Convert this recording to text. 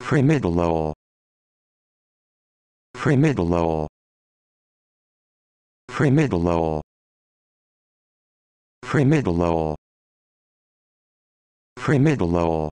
primidolol primidolol primidolol primidolol primidolol